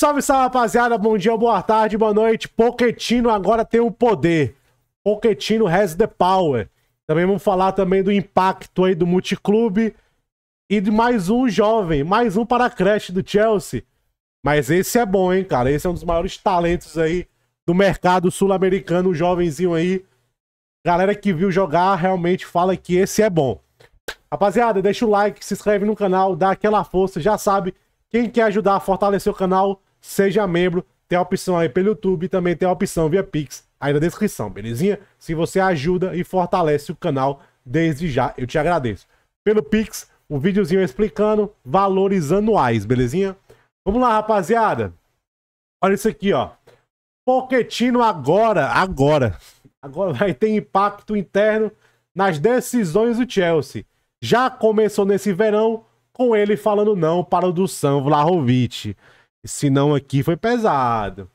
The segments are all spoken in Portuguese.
Salve, salve, rapaziada. Bom dia, boa tarde, boa noite. Poquetino agora tem o poder. Poquetino has the power. Também vamos falar também do impacto aí do multiclube. E de mais um jovem, mais um para a creche do Chelsea. Mas esse é bom, hein, cara? Esse é um dos maiores talentos aí do mercado sul-americano, um jovenzinho aí. Galera que viu jogar realmente fala que esse é bom. Rapaziada, deixa o like, se inscreve no canal, dá aquela força, já sabe. Quem quer ajudar a fortalecer o canal, Seja membro, tem a opção aí pelo YouTube, também tem a opção via Pix aí na descrição, belezinha? Se você ajuda e fortalece o canal desde já, eu te agradeço. Pelo Pix, um videozinho explicando valores anuais, belezinha? Vamos lá, rapaziada. Olha isso aqui, ó. Poquetino agora, agora, agora vai ter impacto interno nas decisões do Chelsea. Já começou nesse verão com ele falando não para o do Sam Vlahovic. Se não aqui foi pesado.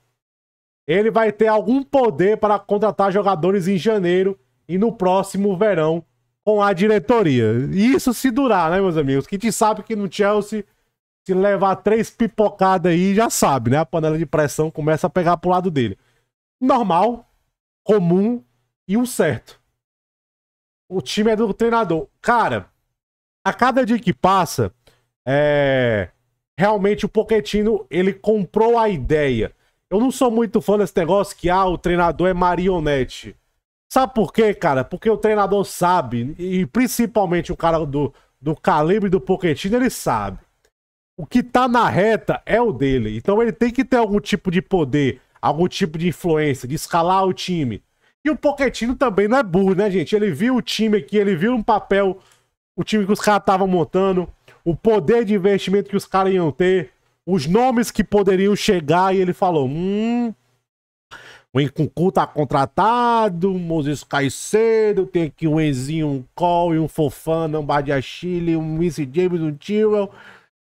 Ele vai ter algum poder para contratar jogadores em janeiro e no próximo verão com a diretoria. Isso se durar, né, meus amigos? Que te sabe que no Chelsea, se levar três pipocadas aí, já sabe, né? A panela de pressão começa a pegar pro lado dele. Normal, comum e um certo. O time é do treinador. Cara, a cada dia que passa, é realmente o Poquetino ele comprou a ideia. Eu não sou muito fã desse negócio que ah, o treinador é marionete. Sabe por quê, cara? Porque o treinador sabe, e principalmente o cara do, do calibre do Poquetino, ele sabe. O que tá na reta é o dele. Então ele tem que ter algum tipo de poder, algum tipo de influência, de escalar o time. E o Poquetino também não é burro, né, gente? Ele viu o time aqui, ele viu um papel, o time que os caras estavam montando o poder de investimento que os caras iam ter, os nomes que poderiam chegar, e ele falou: hum. O Encucu tá contratado, o Moses Caicedo, tem aqui um Enzinho, um Cole, um Fofana, um Badia Chile, um Missy James, um Tyrell,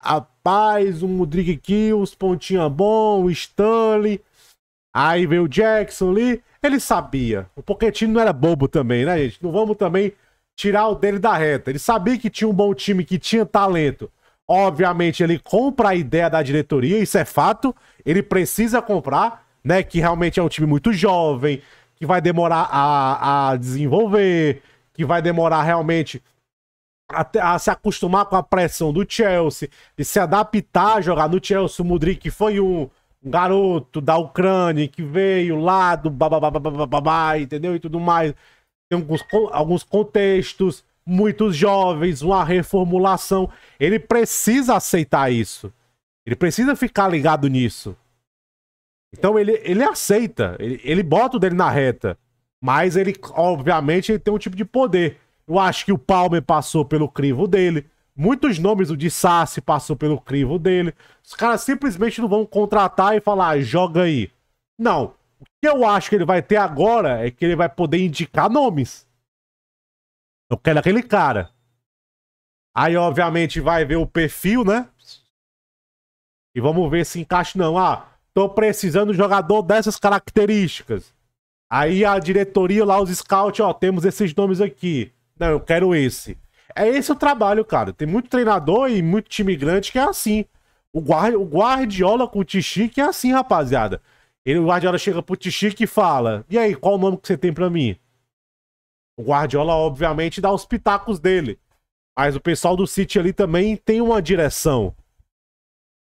a Paz, um Rodrigo Kills, Pontinha Bom, o Stanley. Aí veio o Jackson ali. Ele sabia. O Poquetino não era bobo também, né, gente? Não vamos também tirar o dele da reta. Ele sabia que tinha um bom time, que tinha talento. Obviamente, ele compra a ideia da diretoria, isso é fato. Ele precisa comprar, né? Que realmente é um time muito jovem, que vai demorar a, a desenvolver, que vai demorar realmente a, a, se acostumar com a pressão do Chelsea, de se adaptar a jogar no Chelsea. O Mudrik foi um, um garoto da Ucrânia que veio lá do bababá, entendeu? E tudo mais tem alguns, alguns contextos, muitos jovens, uma reformulação. Ele precisa aceitar isso. Ele precisa ficar ligado nisso. Então ele, ele aceita, ele, ele bota o dele na reta. Mas ele, obviamente, ele tem um tipo de poder. Eu acho que o Palmer passou pelo crivo dele. Muitos nomes, o de Sassi passou pelo crivo dele. Os caras simplesmente não vão contratar e falar, ah, joga aí. Não que eu acho que ele vai ter agora é que ele vai poder indicar nomes. Eu quero aquele cara. Aí, obviamente, vai ver o perfil, né? E vamos ver se encaixa não. Ah, tô precisando de um jogador dessas características. Aí a diretoria lá, os scouts, ó, temos esses nomes aqui. Não, eu quero esse. É esse o trabalho, cara. Tem muito treinador e muito time grande que é assim. O, Guardi o Guardiola com o Tichi que é assim, rapaziada. Ele, o Guardiola chega pro Tichique e fala: E aí, qual o nome que você tem para mim? O Guardiola, obviamente, dá os pitacos dele. Mas o pessoal do City ali também tem uma direção.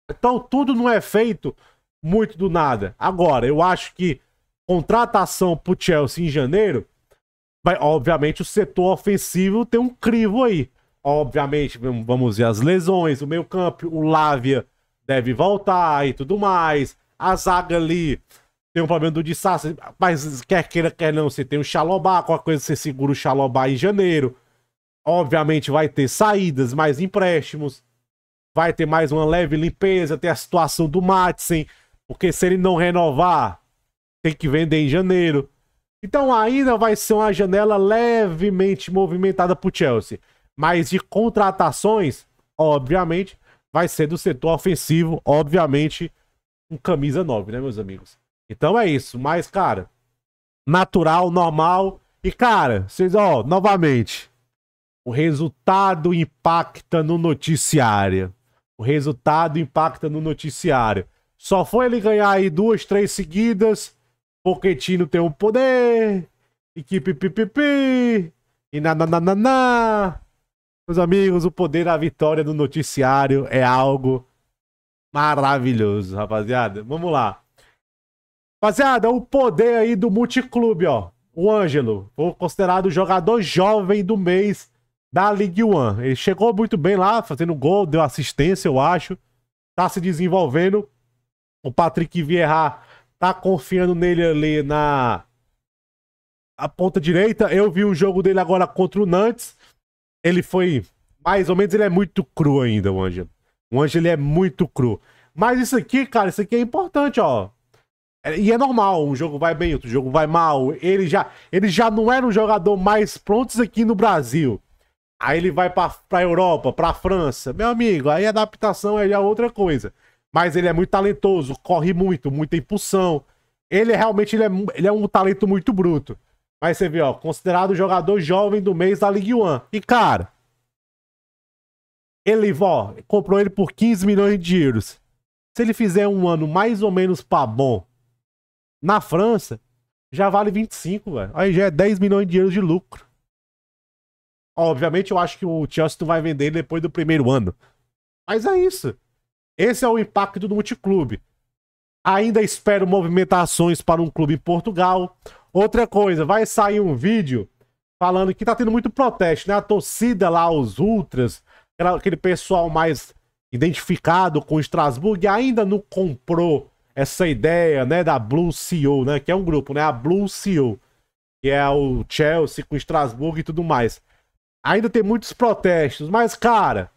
Então tudo não é feito muito do nada. Agora, eu acho que contratação pro Chelsea em janeiro, vai, obviamente o setor ofensivo tem um crivo aí. Obviamente, vamos ver as lesões, o meio campo, o Lávia deve voltar e tudo mais. A zaga ali tem um problema do Dissassi, mas quer queira, quer não, você tem o Xalobá, qualquer coisa você segura o Xalobá em janeiro. Obviamente vai ter saídas, mais empréstimos, vai ter mais uma leve limpeza, tem a situação do Matsen, porque se ele não renovar, tem que vender em janeiro. Então ainda vai ser uma janela levemente movimentada para o Chelsea. Mas de contratações, obviamente, vai ser do setor ofensivo, obviamente, um camisa 9, né, meus amigos? Então é isso. Mas, cara, natural, normal. E, cara, vocês, ó, novamente. O resultado impacta no noticiário. O resultado impacta no noticiário. Só foi ele ganhar aí duas, três seguidas. Poquetino tem o um poder. E na na E na. Meus amigos, o poder da vitória no noticiário é algo Maravilhoso, rapaziada. Vamos lá. Rapaziada, o poder aí do multiclube, ó. O Ângelo, o considerado jogador jovem do mês da League One. Ele chegou muito bem lá, fazendo gol, deu assistência, eu acho. Tá se desenvolvendo. O Patrick Vieira tá confiando nele ali na a ponta direita. Eu vi o jogo dele agora contra o Nantes. Ele foi mais ou menos, ele é muito cru ainda, o Ângelo. O anjo ele é muito cru. Mas isso aqui, cara, isso aqui é importante, ó. É, e é normal, um jogo vai bem, outro jogo vai mal. Ele já, ele já não era um jogador mais pronto aqui no Brasil. Aí ele vai pra, pra Europa, pra França. Meu amigo, aí a adaptação é já outra coisa. Mas ele é muito talentoso, corre muito, muita impulsão. Ele é realmente ele é, ele é um talento muito bruto. Mas você vê, ó, considerado o jogador jovem do mês da Ligue 1. E, cara, ele, ó, comprou ele por 15 milhões de euros. Se ele fizer um ano mais ou menos pra bom na França, já vale 25, velho. Aí já é 10 milhões de euros de lucro. Obviamente, eu acho que o Chelsea vai vender depois do primeiro ano. Mas é isso. Esse é o impacto do multiclube. Ainda espero movimentações para um clube em Portugal. Outra coisa, vai sair um vídeo falando que tá tendo muito protesto, né? A torcida lá, os ultras, aquele pessoal mais identificado com o Strasbourg ainda não comprou essa ideia, né, da Blue CEO, né, que é um grupo, né, a Blue CEO, que é o Chelsea com o Strasbourg e tudo mais. Ainda tem muitos protestos, mas cara,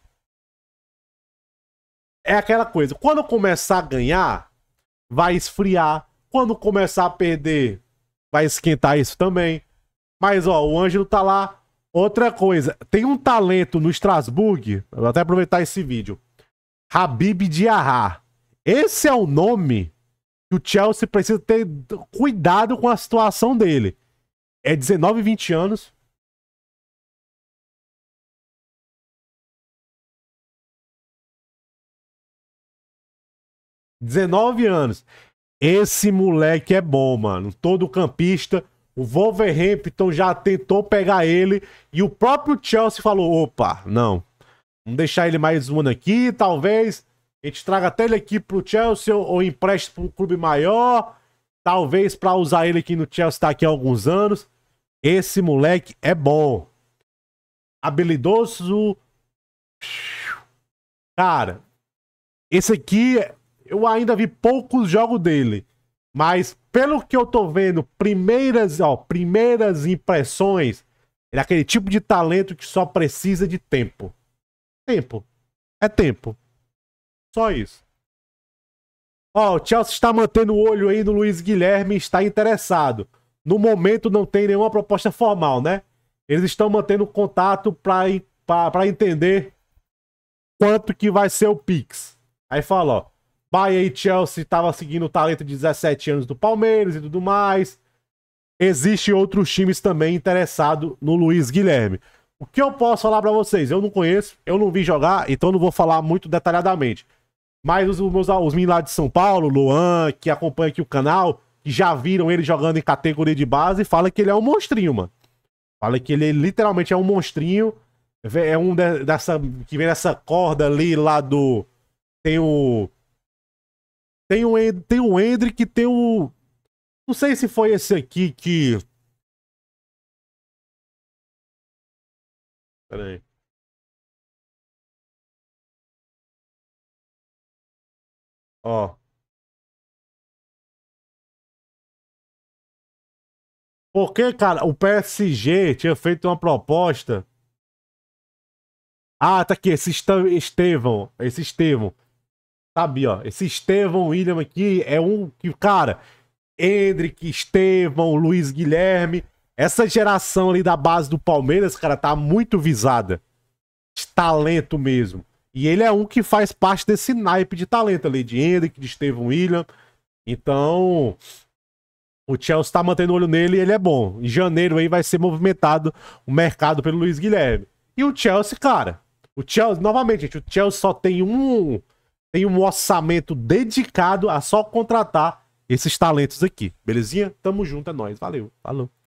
é aquela coisa, quando começar a ganhar, vai esfriar, quando começar a perder, vai esquentar isso também. Mas ó, o Ângelo tá lá Outra coisa, tem um talento no Strasbourg, vou até aproveitar esse vídeo. Habib Diarra. Esse é o nome que o Chelsea precisa ter cuidado com a situação dele. É 19, 20 anos. Dezenove anos. Esse moleque é bom, mano. Todo campista o Wolverhampton já tentou pegar ele e o próprio Chelsea falou: opa, não. Vamos deixar ele mais um ano aqui, talvez. A gente traga até ele aqui pro Chelsea ou empreste para um clube maior. Talvez para usar ele aqui no Chelsea tá aqui há alguns anos. Esse moleque é bom. Habilidoso. Cara, esse aqui eu ainda vi poucos jogos dele. Mas pelo que eu tô vendo, primeiras, ó, primeiras impressões, é aquele tipo de talento que só precisa de tempo. Tempo. É tempo. Só isso. Ó, o Chelsea está mantendo o olho aí no Luiz Guilherme está interessado. No momento não tem nenhuma proposta formal, né? Eles estão mantendo contato para entender quanto que vai ser o Pix. Aí fala, ó, Bayern e Chelsea tava seguindo o talento de 17 anos do Palmeiras e tudo mais. Existem outros times também interessados no Luiz Guilherme. O que eu posso falar para vocês? Eu não conheço, eu não vi jogar, então não vou falar muito detalhadamente. Mas os, meus os meninos lá de São Paulo, Luan, que acompanha aqui o canal, que já viram ele jogando em categoria de base, fala que ele é um monstrinho, mano. Fala que ele literalmente é um monstrinho. É um de, dessa. que vem dessa corda ali lá do. Tem o tem o, um, tem o um Hendrick, tem o. Não sei se foi esse aqui que. Pera aí. Ó. Porque, cara, o PSG tinha feito uma proposta. Ah, tá aqui, esse Estevão. Esse Estevão. Sabe, ó, esse Estevão William aqui é um que, cara, Hendrick, Estevão, Luiz Guilherme, essa geração ali da base do Palmeiras, cara, tá muito visada. De talento mesmo. E ele é um que faz parte desse naipe de talento ali, de Hendrick, de Estevão William. Então, o Chelsea tá mantendo olho nele e ele é bom. Em janeiro aí vai ser movimentado o mercado pelo Luiz Guilherme. E o Chelsea, cara, o Chelsea, novamente, gente, o Chelsea só tem um, tem um orçamento dedicado a só contratar esses talentos aqui. Belezinha? Tamo junto, é nóis. Valeu, falou.